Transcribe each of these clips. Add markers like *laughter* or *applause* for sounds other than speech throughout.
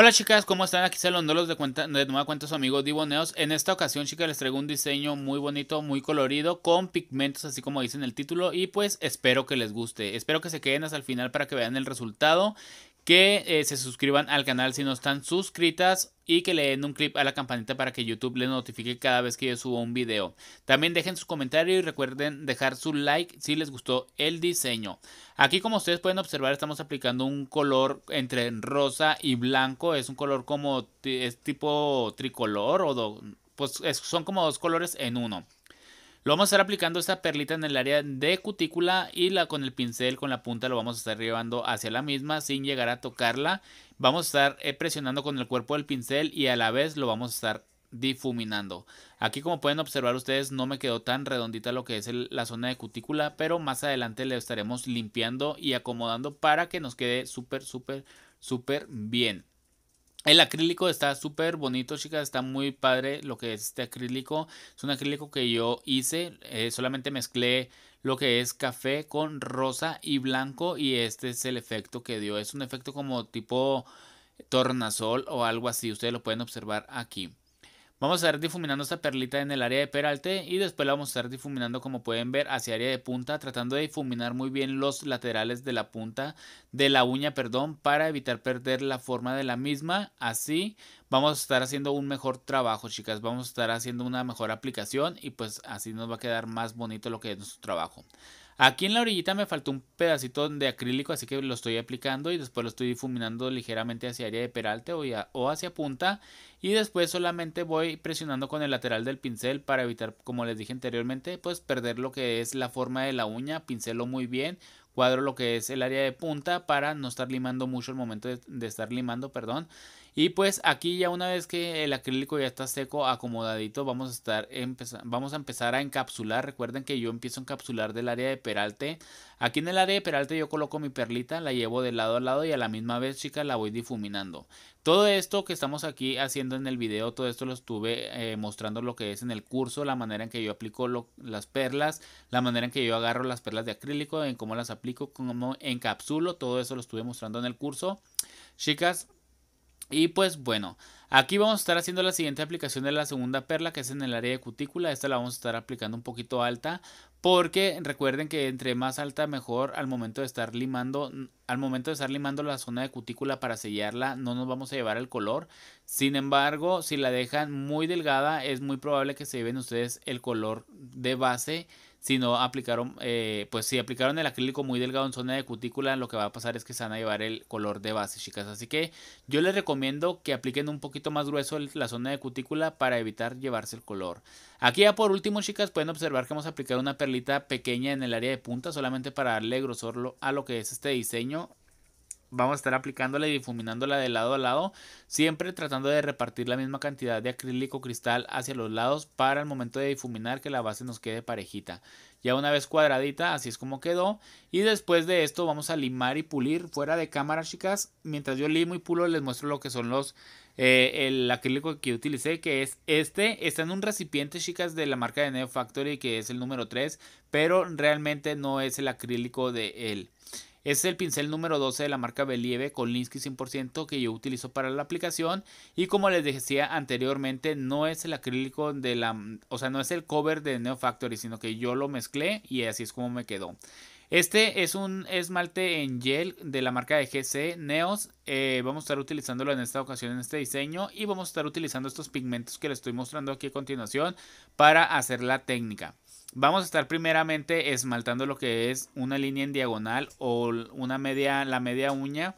Hola chicas, ¿cómo están? Aquí se los de, cuenta, de nueva cuenta su amigos Diboneos. En esta ocasión, chicas, les traigo un diseño muy bonito, muy colorido, con pigmentos, así como dice en el título. Y pues espero que les guste. Espero que se queden hasta el final para que vean el resultado que eh, se suscriban al canal si no están suscritas y que le den un clip a la campanita para que YouTube les notifique cada vez que yo subo un video. También dejen su comentario y recuerden dejar su like si les gustó el diseño. Aquí como ustedes pueden observar estamos aplicando un color entre rosa y blanco. Es un color como es tipo tricolor o pues son como dos colores en uno. Lo vamos a estar aplicando esta perlita en el área de cutícula y la con el pincel, con la punta, lo vamos a estar llevando hacia la misma sin llegar a tocarla. Vamos a estar eh, presionando con el cuerpo del pincel y a la vez lo vamos a estar difuminando. Aquí como pueden observar ustedes no me quedó tan redondita lo que es la zona de cutícula, pero más adelante le estaremos limpiando y acomodando para que nos quede súper, súper, súper bien. El acrílico está súper bonito, chicas. Está muy padre lo que es este acrílico. Es un acrílico que yo hice. Eh, solamente mezclé lo que es café con rosa y blanco. Y este es el efecto que dio. Es un efecto como tipo tornasol o algo así. Ustedes lo pueden observar aquí. Vamos a estar difuminando esta perlita en el área de peralte y después la vamos a estar difuminando como pueden ver hacia área de punta, tratando de difuminar muy bien los laterales de la punta, de la uña, perdón, para evitar perder la forma de la misma. Así vamos a estar haciendo un mejor trabajo, chicas. Vamos a estar haciendo una mejor aplicación y pues así nos va a quedar más bonito lo que es nuestro trabajo. Aquí en la orillita me faltó un pedacito de acrílico, así que lo estoy aplicando y después lo estoy difuminando ligeramente hacia área de peralte o, hacia punta. Y después solamente voy presionando con el lateral del pincel para evitar, como les dije anteriormente, pues perder lo que es la forma de la uña. Pincelo muy bien, cuadro lo que es el área de punta para no estar limando mucho el momento de estar limando, perdón. Y pues aquí ya una vez que el acrílico ya está seco, acomodadito, vamos a, estar vamos a empezar a encapsular. Recuerden que yo empiezo a encapsular del área de peralte. Aquí en el área de peralte yo coloco mi perlita, la llevo de lado a lado y a la misma vez, chicas, la voy difuminando. Todo esto que estamos aquí haciendo en el video, todo esto lo estuve eh, mostrando lo que es en el curso, la manera en que yo aplico las perlas, la manera en que yo agarro las perlas de acrílico, en cómo las aplico, cómo encapsulo, todo eso lo estuve mostrando en el curso. Chicas, y pues bueno, aquí vamos a estar haciendo la siguiente aplicación de la segunda perla que es en el área de cutícula. Esta la vamos a estar aplicando un poquito alta porque recuerden que entre más alta mejor al momento de estar limando, al momento de estar limando la zona de cutícula para sellarla no nos vamos a llevar el color. Sin embargo, si la dejan muy delgada es muy probable que se lleven ustedes el color de base sino aplicaron, eh, pues si aplicaron el acrílico muy delgado en zona de cutícula, lo que va a pasar es que se van a llevar el color de base, chicas. Así que yo les recomiendo que apliquen un poquito más grueso la zona de cutícula para evitar llevarse el color. Aquí ya por último, chicas, pueden observar que hemos aplicado una perlita pequeña en el área de punta, solamente para darle grosor a lo que es este diseño vamos a estar aplicándola y difuminándola de lado a lado, siempre tratando de repartir la misma cantidad de acrílico cristal hacia los lados para el momento de difuminar que la base nos quede parejita. Ya una vez cuadradita, así es como quedó. Y después de esto vamos a limar y pulir fuera de cámara, chicas. Mientras yo limo y pulo les muestro lo que son los eh, el acrílico que utilicé, que es este. Está en un recipiente, chicas, de la marca de Neo Factory, que es el número 3, pero realmente no es el acrílico de él es el pincel número 12 de la marca Believe con Linsky 100% que yo utilizo para la aplicación. Y como les decía anteriormente, no es el acrílico de la... O sea, no es el cover de Neo Factory, sino que yo lo mezclé y así es como me quedó. Este es un esmalte en gel de la marca de GC Neos. Eh, vamos a estar utilizándolo en esta ocasión en este diseño y vamos a estar utilizando estos pigmentos que les estoy mostrando aquí a continuación para hacer la técnica. Vamos a estar primeramente esmaltando lo que es una línea en diagonal o una media, la media uña.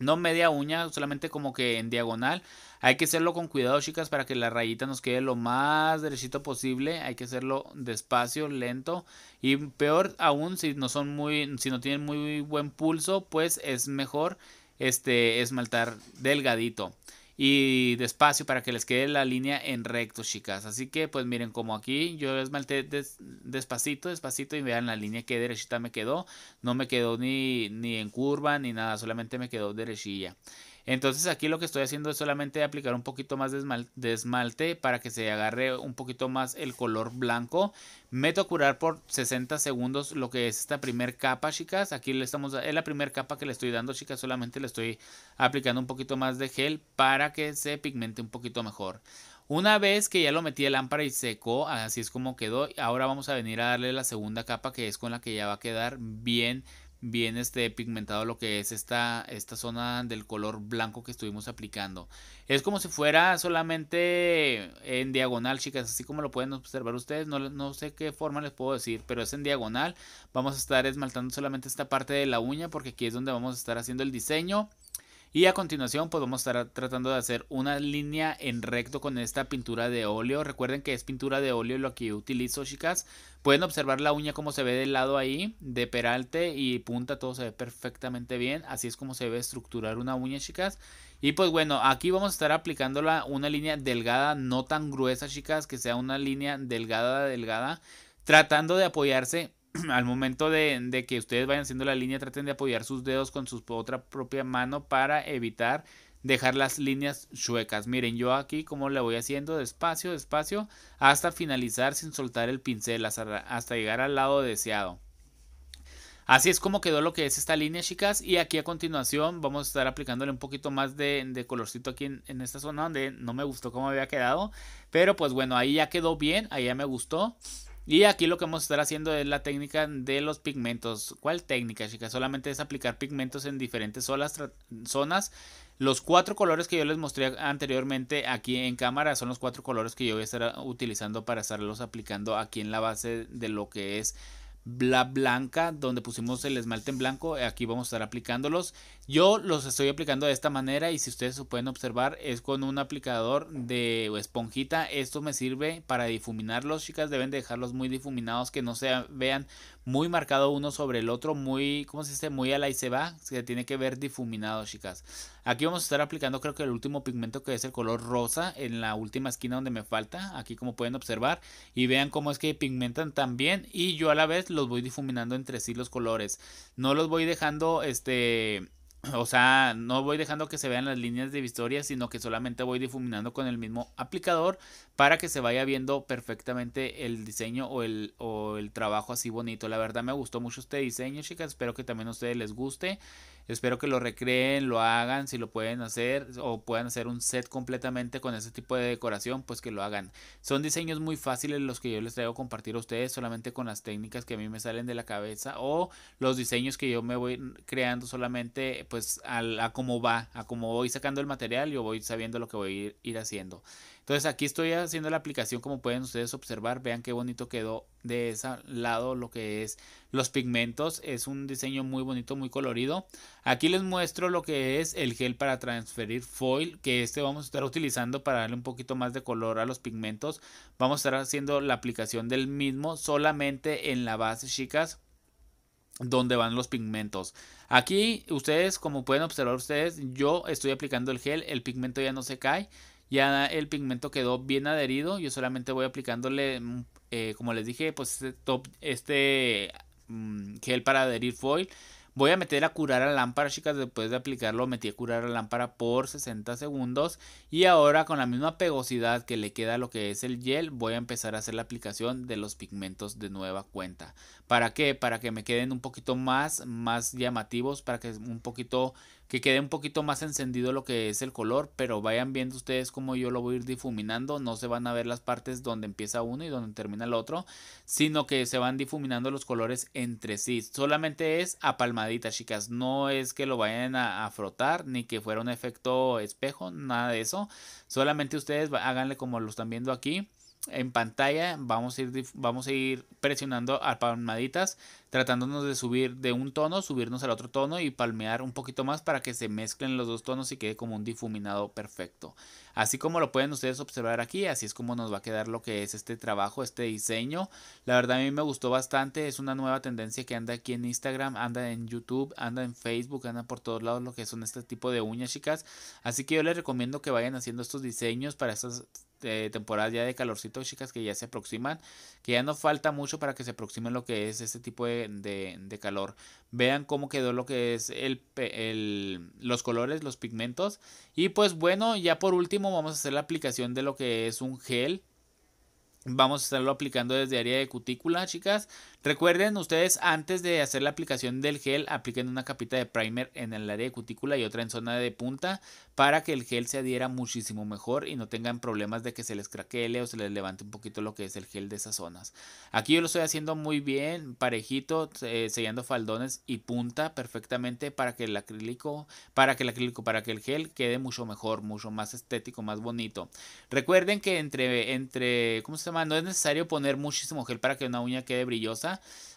No media uña, solamente como que en diagonal. Hay que hacerlo con cuidado, chicas, para que la rayita nos quede lo más derechito posible. Hay que hacerlo despacio, lento. Y peor aún, si no son muy, si no tienen muy buen pulso, pues es mejor este esmaltar delgadito y despacio para que les quede la línea en recto, chicas. Así que pues miren como aquí yo esmalté despacito, despacito y vean la línea que derechita me quedó. No me quedó ni, ni en curva ni nada, solamente me quedó derechilla. Entonces aquí lo que estoy haciendo es solamente aplicar un poquito más de esmalte, para que se agarre un poquito más el color blanco. Meto a curar por 60 segundos lo que es esta primera capa, chicas. Aquí le estamos, es la primera capa que le estoy dando, chicas. Solamente le estoy aplicando un poquito más de gel para que se pigmente un poquito mejor. Una vez que ya lo metí a lámpara y secó, así es como quedó. Ahora vamos a venir a darle la segunda capa que es con la que ya va a quedar bien bien este pigmentado lo que es esta, esta zona del color blanco que estuvimos aplicando. Es como si fuera solamente en diagonal, chicas, así como lo pueden observar ustedes. No, no sé qué forma les puedo decir, pero es en diagonal. Vamos a estar esmaltando solamente esta parte de la uña porque aquí es donde vamos a estar haciendo el diseño. Y a continuación podemos pues, estar tratando de hacer una línea en recto con esta pintura de óleo. Recuerden que es pintura de óleo lo que utilizo, chicas. Pueden observar la uña como se ve del lado ahí, de peralte y punta, todo se ve perfectamente bien. Así es como se ve estructurar una uña, chicas. Y pues bueno, aquí vamos a estar aplicándola una línea delgada, no tan gruesa, chicas, que sea una línea delgada, delgada, tratando de apoyarse *clears throat* al momento de, que ustedes vayan haciendo la línea, traten de apoyar sus dedos con su otra propia mano para evitar dejar las líneas chuecas. Miren, yo aquí como le voy haciendo despacio, despacio, hasta finalizar sin soltar el pincel, hasta, llegar al lado deseado. Así es como quedó lo que es esta línea, chicas. Y aquí a continuación vamos a estar aplicándole un poquito más de, colorcito aquí en, en, esta zona donde no me gustó cómo había quedado. Pero pues bueno, ahí ya quedó bien, ahí ya me gustó. Y aquí lo que vamos a estar haciendo es la técnica de los pigmentos. ¿Cuál técnica, chicas? Solamente es aplicar pigmentos en diferentes zonas. Los cuatro colores que yo les mostré anteriormente aquí en cámara son los cuatro colores que yo voy a estar ah, utilizando para estarlos aplicando aquí en la base de lo que es bla blanca donde pusimos el esmalte en blanco eh, aquí vamos a estar aplicándolos yo los estoy aplicando de esta manera y si ustedes lo pueden observar es con un aplicador de esponjita esto me sirve para difuminarlos chicas deben dejarlos muy difuminados que no se vean muy marcado uno sobre el otro, muy, ¿cómo se dice? Muy a la y se va, se tiene que ver difuminado, chicas. Aquí vamos a estar aplicando creo que el último pigmento que es el color rosa en la última esquina donde me falta, aquí como pueden observar, y vean cómo es que pigmentan también y yo a la vez los voy difuminando entre sí los colores. No los voy dejando este o sea, no voy dejando que se vean las líneas de historia, sino que solamente voy difuminando con el mismo aplicador para que se vaya viendo perfectamente el diseño o el, o el trabajo así bonito. La verdad me gustó mucho este diseño, chicas. Espero que también a ustedes les guste. Espero que lo recreen, lo hagan, si lo pueden hacer o puedan hacer un set completamente con ese tipo de decoración, pues que lo hagan. Son diseños muy fáciles los que yo les traigo a compartir a ustedes solamente con las técnicas que a mí me salen de la cabeza o los diseños que yo me voy creando solamente pues a, cómo va, a como voy sacando el material, yo voy sabiendo lo que voy a ir haciendo. Entonces aquí estoy haciendo la aplicación como pueden ustedes observar. Vean qué bonito quedó de ese lado lo que es los pigmentos. Es un diseño muy bonito, muy colorido. Aquí les muestro lo que es el gel para transferir foil. Que este vamos a estar utilizando para darle un poquito más de color a los pigmentos. Vamos a estar haciendo la aplicación del mismo solamente en la base chicas donde van los pigmentos. Aquí ustedes, como pueden observar ustedes, yo estoy aplicando el gel, el pigmento ya no se cae, ya el pigmento quedó bien adherido. Yo solamente voy aplicándole, mm, eh, como les dije, pues este, top, este mm, gel para adherir foil. Voy a meter a curar a la lámpara, chicas. Después de aplicarlo, metí a curar a la lámpara por 60 segundos. Y ahora, con la misma pegosidad que le queda a lo que es el gel, voy a empezar a hacer la aplicación de los pigmentos de nueva cuenta. ¿Para qué? Para que me queden un poquito más, más llamativos, para que un poquito que quede un poquito más encendido lo que es el color, pero vayan viendo ustedes cómo yo lo voy a ir difuminando, no se van a ver las partes donde empieza uno y donde termina el otro, sino que se van difuminando los colores entre sí. Solamente es a palmaditas, chicas, no es que lo vayan a, a frotar ni que fuera un efecto espejo, nada de eso. Solamente ustedes háganle como lo están viendo aquí en pantalla vamos a ir, vamos a ir presionando a palmaditas, tratándonos de subir de un tono, subirnos al otro tono y palmear un poquito más para que se mezclen los dos tonos y quede como un difuminado perfecto. Así como lo pueden ustedes observar aquí, así es como nos va a quedar lo que es este trabajo, este diseño. La verdad a mí me gustó bastante, es una nueva tendencia que anda aquí en Instagram, anda en YouTube, anda en Facebook, anda por todos lados lo que son este tipo de uñas chicas. Así que yo les recomiendo que vayan haciendo estos diseños para estas este, Temporal ya de calorcito, chicas, que ya se aproximan, que ya no falta mucho para que se aproximen lo que es este tipo de, calor. Vean cómo quedó lo que es el, los colores, los pigmentos. Y pues bueno, ya por último vamos a hacer la aplicación de lo que es un gel. Vamos a estarlo aplicando desde área de cutícula, chicas. Recuerden ustedes antes de hacer la aplicación del gel, apliquen una capita de primer en el área de cutícula y otra en zona de punta para que el gel se adhiera muchísimo mejor y no tengan problemas de que se les craquele o se les levante un poquito lo que es el gel de esas zonas. Aquí yo lo estoy haciendo muy bien, parejito, eh, sellando faldones y punta perfectamente para que el acrílico, para que el acrílico, para que el gel quede mucho mejor, mucho más estético, más bonito. Recuerden que entre, entre, ¿cómo se llama? No es necesario poner muchísimo gel para que una uña quede brillosa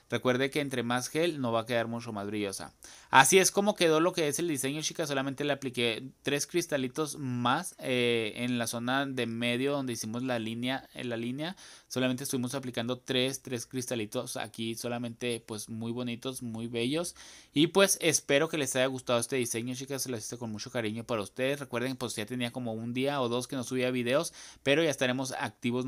Recuerde que entre más gel no va a quedar mucho más brillosa. Así es como quedó lo que es el diseño, chicas. Solamente le apliqué tres cristalitos más eh, en la zona de medio donde hicimos la línea. En la línea solamente estuvimos aplicando tres, tres cristalitos aquí. Solamente pues muy bonitos, muy bellos. Y pues espero que les haya gustado este diseño, chicas. Se lo hice con mucho cariño para ustedes. Recuerden pues ya tenía como un día o dos que no subía videos. Pero ya estaremos activos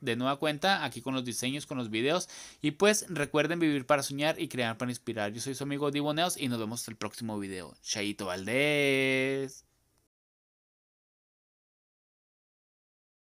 de nueva cuenta aquí con los diseños, con los videos. Y pues Recuerden vivir para soñar y crear para inspirar. Yo soy su amigo Diboneos y nos vemos en el próximo video. Chaito Valdés.